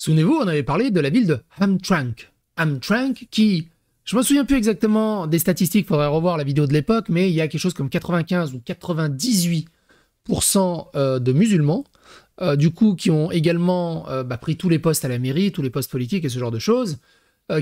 Souvenez-vous, on avait parlé de la ville de Hamtrank, Hamtrank, qui, je me souviens plus exactement des statistiques, faudrait revoir la vidéo de l'époque, mais il y a quelque chose comme 95 ou 98% euh, de musulmans, euh, du coup, qui ont également euh, bah, pris tous les postes à la mairie, tous les postes politiques et ce genre de choses,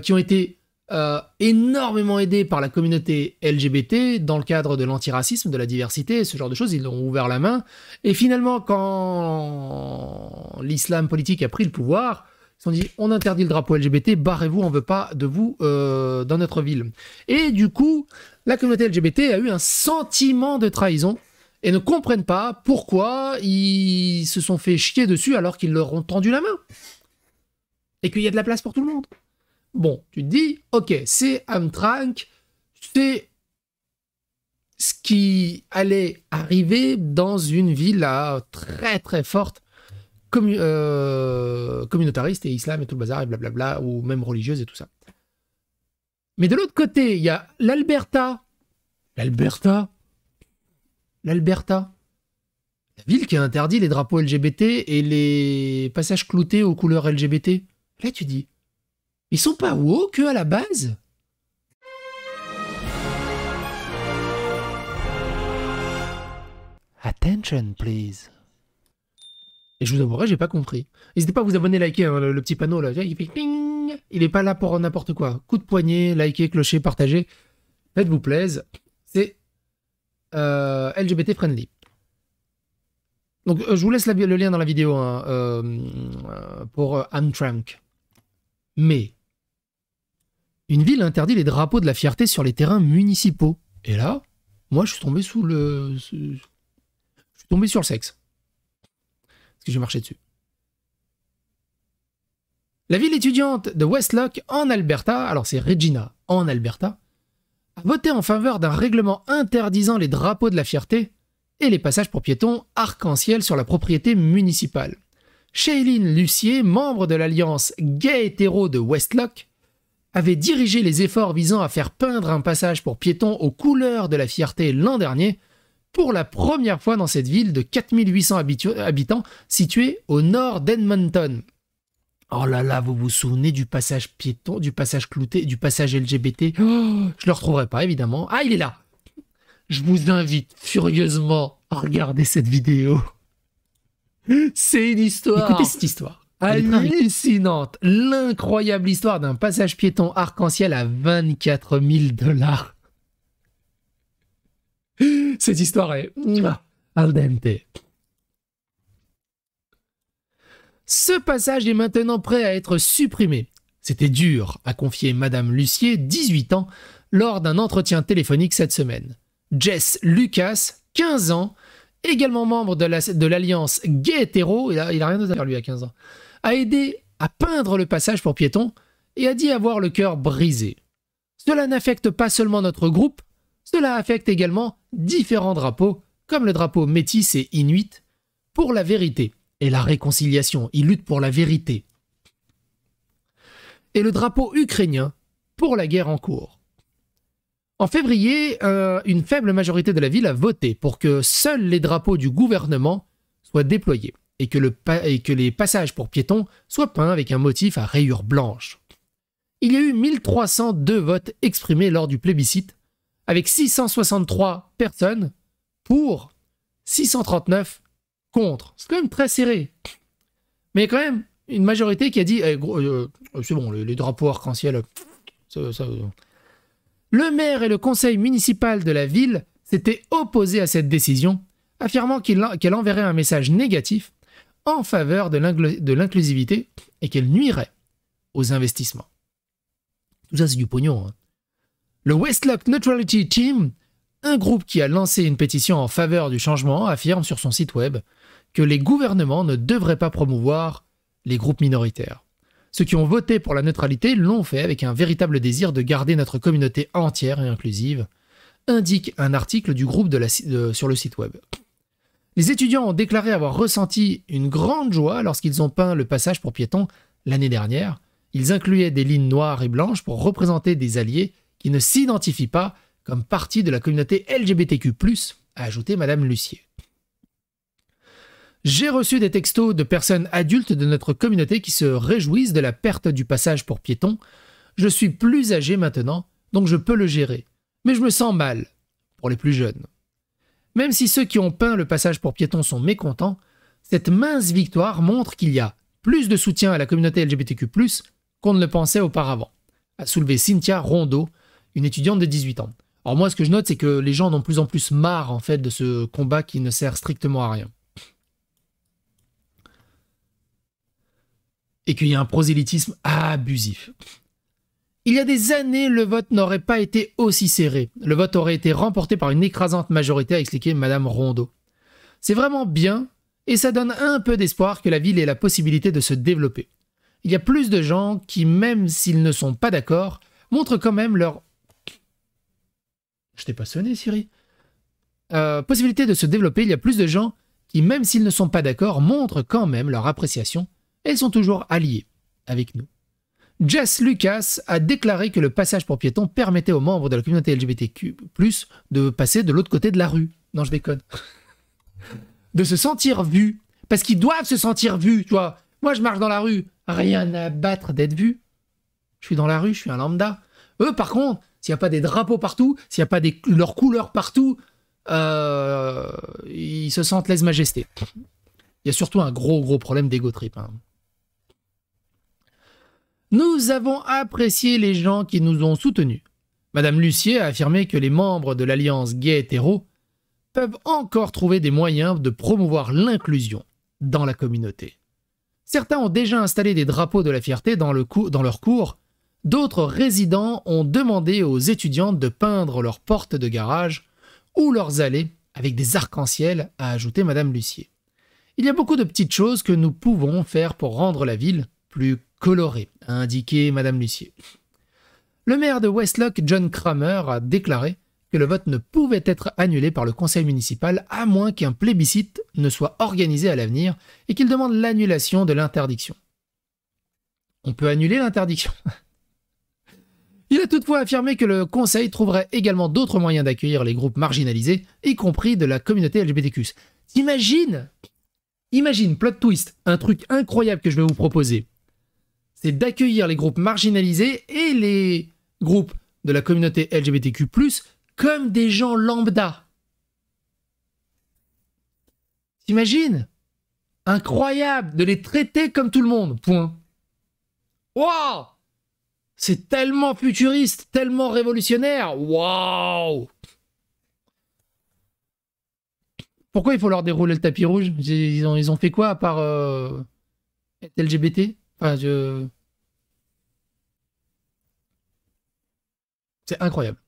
qui ont été euh, énormément aidés par la communauté LGBT dans le cadre de l'antiracisme, de la diversité, ce genre de choses, ils ont ouvert la main. Et finalement, quand l'islam politique a pris le pouvoir, ils ont dit on interdit le drapeau LGBT, barrez-vous, on veut pas de vous euh, dans notre ville. Et du coup, la communauté LGBT a eu un sentiment de trahison et ne comprennent pas pourquoi ils se sont fait chier dessus alors qu'ils leur ont tendu la main. Et qu'il y a de la place pour tout le monde. Bon, tu te dis, ok, c'est Amtrak, c'est ce qui allait arriver dans une ville très très forte euh, communautariste et islam et tout le bazar et blablabla, ou même religieuse et tout ça. Mais de l'autre côté, il y a l'Alberta. L'Alberta L'Alberta La ville qui a interdit les drapeaux LGBT et les passages cloutés aux couleurs LGBT. Là, tu dis, ils sont pas woke à la base Attention, please. Et je vous avouerai, j'ai pas compris. N'hésitez pas à vous abonner, liker hein, le, petit panneau là. Il fait ping Il est pas là pour n'importe quoi. Coup de poignet, liker, clocher, partager. Faites-vous plaise. C'est euh, LGBT friendly. Donc euh, je vous laisse le lien dans la vidéo hein, euh, euh, pour Amtrak. Mais une ville interdit les drapeaux de la fierté sur les terrains municipaux. Et là, moi, je suis tombé sous le. Je suis tombé sur le sexe. Parce que j'ai marché dessus. La ville étudiante de Westlock, en Alberta, alors c'est Regina, en Alberta, a voté en faveur d'un règlement interdisant les drapeaux de la fierté et les passages pour piétons arc-en-ciel sur la propriété municipale. Shailene Lucier, membre de l'alliance gay-hétéro de Westlock, avait dirigé les efforts visant à faire peindre un passage pour piétons aux couleurs de la fierté l'an dernier, pour la première fois dans cette ville de 4800 habitants située au nord d'Edmonton. Oh là là, vous vous souvenez du passage piéton, du passage clouté, du passage LGBT Je oh, Je le retrouverai pas évidemment. Ah, il est là. Je vous invite furieusement à regarder cette vidéo. C'est une histoire. Écoutez cette histoire hallucinante, l'incroyable histoire d'un passage piéton arc-en-ciel à 24 000 dollars. Cette histoire est al dente. Ce passage est maintenant prêt à être supprimé. C'était dur, a confié Madame Lucier, 18 ans, lors d'un entretien téléphonique cette semaine. Jess Lucas, 15 ans, également membre de l'alliance gay hétéro, il n'a rien d'autre à faire lui à 15 ans, a aidé à peindre le passage pour piétons et a dit avoir le cœur brisé. Cela n'affecte pas seulement notre groupe, cela affecte également différents drapeaux, comme le drapeau métis et inuit, pour la vérité et la réconciliation. Ils lutte pour la vérité. Et le drapeau ukrainien pour la guerre en cours. En février, euh, une faible majorité de la ville a voté pour que seuls les drapeaux du gouvernement soient déployés et que, les passages pour piétons soient peints avec un motif à rayures blanches. Il y a eu 1302 votes exprimés lors du plébiscite, avec 663 personnes pour, 639 contre. C'est quand même très serré. Mais quand même, une majorité qui a dit eh, euh, c'est bon, les, drapeaux arc-en-ciel, le maire et le conseil municipal de la ville s'étaient opposés à cette décision, affirmant qu'elle enverrait un message négatif en faveur de l'inclusivité et qu'elle nuirait aux investissements. Tout ça, c'est du pognon. Hein. Le Westlock Neutrality Team, un groupe qui a lancé une pétition en faveur du changement, affirme sur son site web que les gouvernements ne devraient pas promouvoir les groupes minoritaires. Ceux qui ont voté pour la neutralité l'ont fait avec un véritable désir de garder notre communauté entière et inclusive, indique un article du groupe sur le site web. Les étudiants ont déclaré avoir ressenti une grande joie lorsqu'ils ont peint le passage pour piétons l'année dernière. Ils incluaient des lignes noires et blanches pour représenter des alliés qui ne s'identifient pas comme partie de la communauté LGBTQ+, a ajouté Madame Lucier. J'ai reçu des textos de personnes adultes de notre communauté qui se réjouissent de la perte du passage pour piétons. Je suis plus âgé maintenant, donc je peux le gérer. Mais je me sens mal pour les plus jeunes. Même si ceux qui ont peint le passage pour piétons sont mécontents, cette mince victoire montre qu'il y a plus de soutien à la communauté LGBTQ+, qu'on ne le pensait auparavant, a soulevé Cynthia Rondeau, une étudiante de 18 ans. Alors moi, ce que je note, c'est que les gens en ont de plus en plus marre, en fait, de ce combat qui ne sert strictement à rien. Et qu'il y a un prosélytisme abusif. Il y a des années, le vote n'aurait pas été aussi serré. Le vote aurait été remporté par une écrasante majorité, a expliqué Madame Rondeau. C'est vraiment bien, et ça donne un peu d'espoir que la ville ait la possibilité de se développer. Il y a plus de gens qui, même s'ils ne sont pas d'accord, montrent quand même leur... Je t'ai pas sonné, Siri. Euh, possibilité de se développer, il y a plus de gens qui, même s'ils ne sont pas d'accord, montrent quand même leur appréciation elles sont toujours alliés avec nous. Jess Lucas a déclaré que le passage pour piétons permettait aux membres de la communauté LGBTQ+, de passer de l'autre côté de la rue. Non, je déconne. de se sentir vu Parce qu'ils doivent se sentir vus, tu vois. Moi, je marche dans la rue. Rien à battre d'être vu. Je suis dans la rue, je suis un lambda. Eux, par contre, s'il n'y a pas des drapeaux partout, s'il n'y a pas leurs couleurs partout, euh, ils se sentent lèse-majesté. Il y a surtout un gros, gros problème dégo trip. Hein. Nous avons apprécié les gens qui nous ont soutenus. Madame Lucier a affirmé que les membres de l'Alliance gay-hétéro peuvent encore trouver des moyens de promouvoir l'inclusion dans la communauté. Certains ont déjà installé des drapeaux de la fierté dans, le leur cours, d'autres résidents ont demandé aux étudiantes de peindre leurs portes de garage ou leurs allées avec des arcs-en-ciel, a ajouté Madame Lucier. Il y a beaucoup de petites choses que nous pouvons faire pour rendre la ville plus coloré, a indiqué Madame Lucier. Le maire de Westlock, John Kramer, a déclaré que le vote ne pouvait être annulé par le conseil municipal à moins qu'un plébiscite ne soit organisé à l'avenir et qu'il demande l'annulation de l'interdiction. On peut annuler l'interdiction. Il a toutefois affirmé que le conseil trouverait également d'autres moyens d'accueillir les groupes marginalisés, y compris de la communauté LGBTQ. Imagine Imagine, plot twist, un truc incroyable que je vais vous proposer c'est d'accueillir les groupes marginalisés et les groupes de la communauté LGBTQ, comme des gens lambda. T'imagines Incroyable de les traiter comme tout le monde, point. Waouh C'est tellement futuriste, tellement révolutionnaire, waouh Pourquoi il faut leur dérouler le tapis rouge ils ont, fait quoi à part euh, être LGBT c'est incroyable.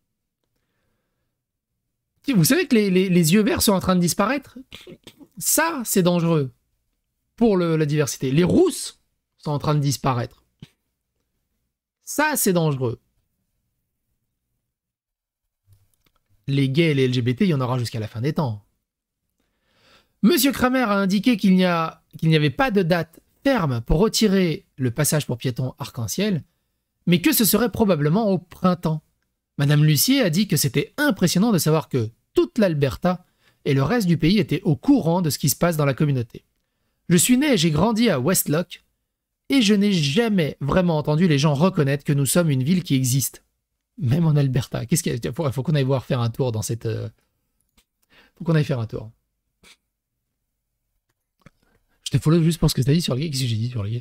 Vous savez que les, yeux verts sont en train de disparaître Ça, c'est dangereux pour la diversité. Les rousses sont en train de disparaître. Ça, c'est dangereux. Les gays et les LGBT, il y en aura jusqu'à la fin des temps. Monsieur Kramer a indiqué qu'il n'y n'y avait pas de date terme pour retirer le passage pour piétons arc-en-ciel, mais que ce serait probablement au printemps. Madame Lucier a dit que c'était impressionnant de savoir que toute l'Alberta et le reste du pays étaient au courant de ce qui se passe dans la communauté. Je suis né et j'ai grandi à Westlock, et je n'ai jamais vraiment entendu les gens reconnaître que nous sommes une ville qui existe. Même en Alberta. Qu'est-ce qu'il faut, qu'on aille voir faire un tour dans cette. Euh, faut qu'on aille faire un tour. Je te follow juste pour ce que t'as dit sur le Qu'est-ce que j'ai dit sur le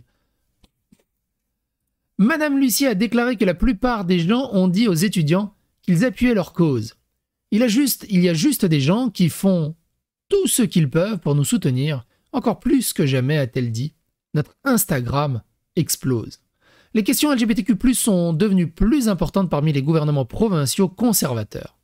Madame Lucie a déclaré que la plupart des gens ont dit aux étudiants qu'ils appuyaient leur cause. Il, juste, il y a juste des gens qui font tout ce qu'ils peuvent pour nous soutenir, encore plus que jamais, a-t-elle dit. Notre Instagram explose. Les questions LGBTQ sont devenues plus importantes parmi les gouvernements provinciaux conservateurs.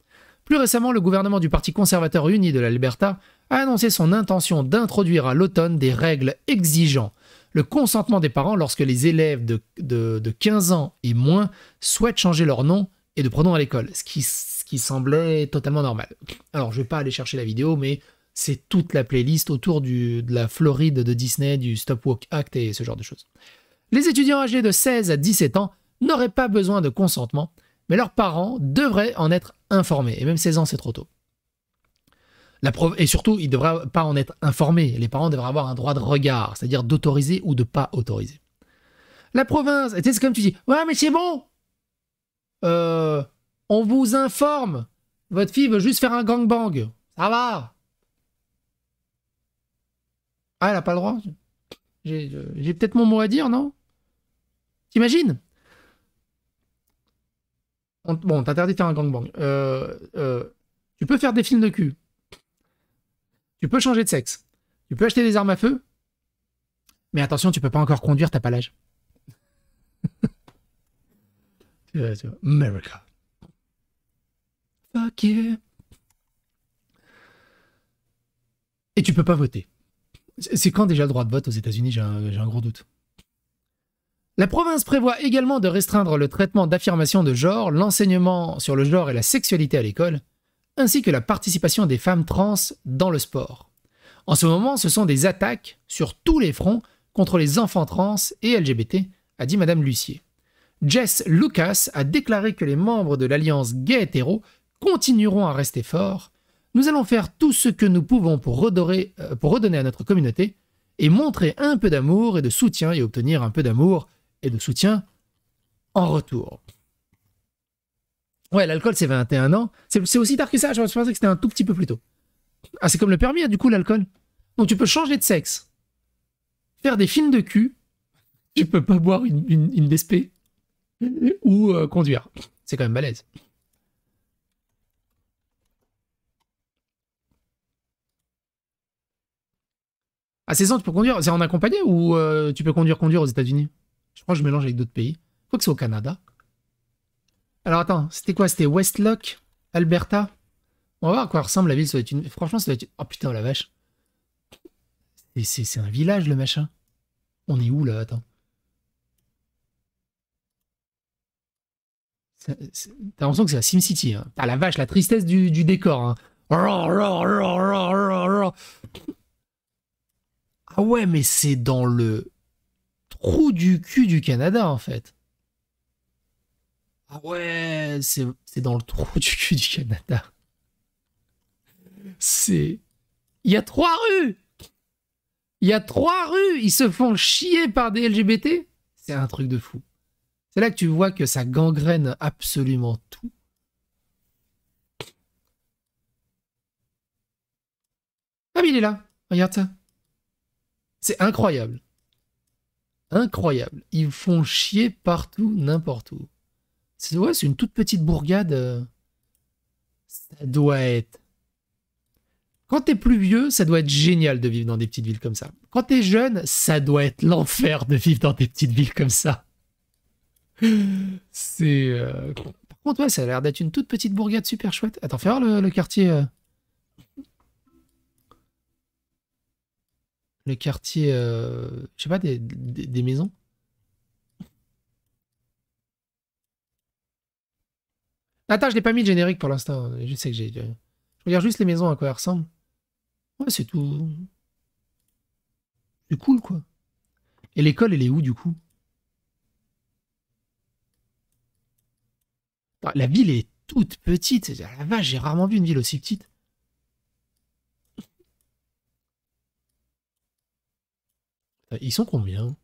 Plus récemment, le gouvernement du Parti conservateur uni de l'Alberta a annoncé son intention d'introduire à l'automne des règles exigeant le consentement des parents lorsque les élèves de, de, 15 ans et moins souhaitent changer leur nom et de pronom à l'école, ce qui, qui semblait totalement normal. Alors je ne vais pas aller chercher la vidéo, mais c'est toute la playlist autour du, de la Floride de Disney, du Stop Walk Act et ce genre de choses. Les étudiants âgés de 16 à 17 ans n'auraient pas besoin de consentement, mais leurs parents devraient en être informés, et même 16 ans c'est trop tôt et surtout, il ne devra pas en être informé. Les parents devraient avoir un droit de regard, c'est-à-dire d'autoriser ou de pas autoriser. La province, c'est comme tu dis, ouais mais c'est bon, euh, on vous informe, votre fille veut juste faire un gangbang, ça va. Ah, elle n'a pas le droit euh, J'ai peut-être mon mot à dire, non T'imagines on, Bon, t'interdit de faire un gangbang. Euh, euh, tu peux faire des films de cul. Tu peux changer de sexe. Tu peux acheter des armes à feu. Mais attention, tu peux pas encore conduire, t'as pas l'âge. America. Fuck you. Et tu peux pas voter. C'est quand déjà le droit de vote aux États-Unis J'ai un, un, gros doute. La province prévoit également de restreindre le traitement d'affirmations de genre, l'enseignement sur le genre et la sexualité à l'école ainsi que la participation des femmes trans dans le sport. En ce moment, ce sont des attaques sur tous les fronts contre les enfants trans et LGBT, a dit Madame Lucier. Jess Lucas a déclaré que les membres de l'Alliance gay hétéro continueront à rester forts. Nous allons faire tout ce que nous pouvons pour, euh, pour redonner à notre communauté et montrer un peu d'amour et de soutien et obtenir un peu d'amour et de soutien en retour. Ouais, l'alcool, c'est 21 ans. C'est aussi tard que ça, je pensais que c'était un tout petit peu plus tôt. Ah, c'est comme le permis, hein, du coup, l'alcool. Donc tu peux changer de sexe, faire des films de cul, tu peux pas boire une, une, ou euh, conduire. C'est quand même balèze. À 16 ans, tu peux conduire C'est en accompagné ou euh, tu peux conduire, conduire aux États-Unis Je crois que je mélange avec d'autres pays. Faut que c'est au Canada. Alors attends, c'était quoi C'était Westlock, Alberta On va voir à quoi ressemble la ville. une... Franchement, ça doit être. Oh putain, la vache. C'est un village, le machin. On est où là Attends. T'as l'impression que c'est la SimCity. Hein. la vache, la tristesse du, décor. Hein. Ah ouais, mais c'est dans le trou du cul du Canada en fait. Ah ouais, c'est dans le trou du cul du Canada. C'est. Il y a trois rues Il y a trois rues Ils se font chier par des LGBT C'est un truc de fou. C'est là que tu vois que ça gangrène absolument tout. Ah, mais il est là. Regarde ça. C'est incroyable. Incroyable. Ils font chier partout, n'importe où. C'est une toute petite bourgade. Euh. Ça doit être. Quand t'es plus vieux, ça doit être génial de vivre dans des petites villes comme ça. Quand t'es jeune, ça doit être l'enfer de vivre dans des petites villes comme ça. C'est. Euh, par contre, ouais, ça a l'air d'être une toute petite bourgade super chouette. Attends, fais voir le, quartier. Le quartier. Euh. Je sais pas, des maisons. Attends, je l'ai pas mis de générique pour l'instant. Je sais que j'ai. Euh, je regarde juste les maisons à quoi elles ressemblent. Ouais, c'est tout. C'est cool, quoi. Et l'école, elle est où, du coup ah, La ville est toute petite. Ah, la vache, j'ai rarement vu une ville aussi petite. Euh, ils sont combien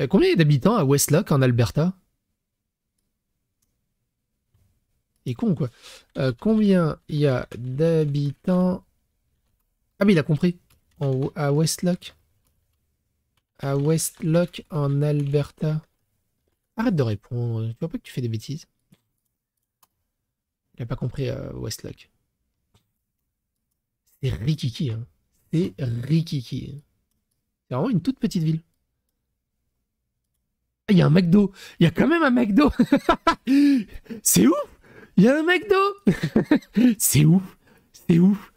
euh, Combien d'habitants à Westlock en Alberta est con, quoi. Euh, combien il y a d'habitants... Ah, mais il a compris. En, à Westlock. À Westlock, en Alberta. Arrête de répondre. Tu vois pas que tu fais des bêtises. Il a pas compris euh, Westlock. C'est Rikiki. Hein. C'est Rikiki. C'est vraiment une toute petite ville. Ah, il y a un McDo. Il y a quand même un McDo. C'est ouf. Il y a un McDo C'est ouf C'est ouf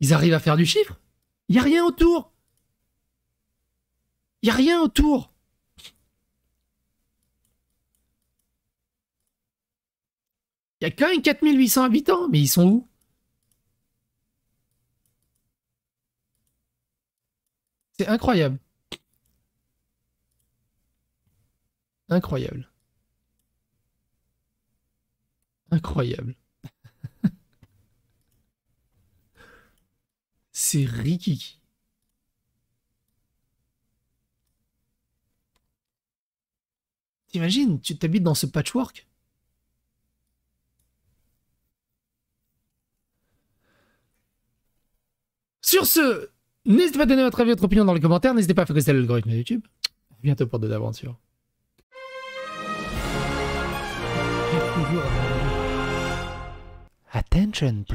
Ils arrivent à faire du chiffre Il n'y a rien autour Il n'y a rien autour Il y a quand 4800 habitants, mais ils sont où C'est incroyable. Incroyable. Incroyable. C'est Ricky. T'imagines, tu t'habites dans ce patchwork Sur ce, n'hésitez pas à donner votre avis, votre opinion dans les commentaires. N'hésitez pas à faire celle l'algorithme de YouTube. À bientôt pour de aventures. Attention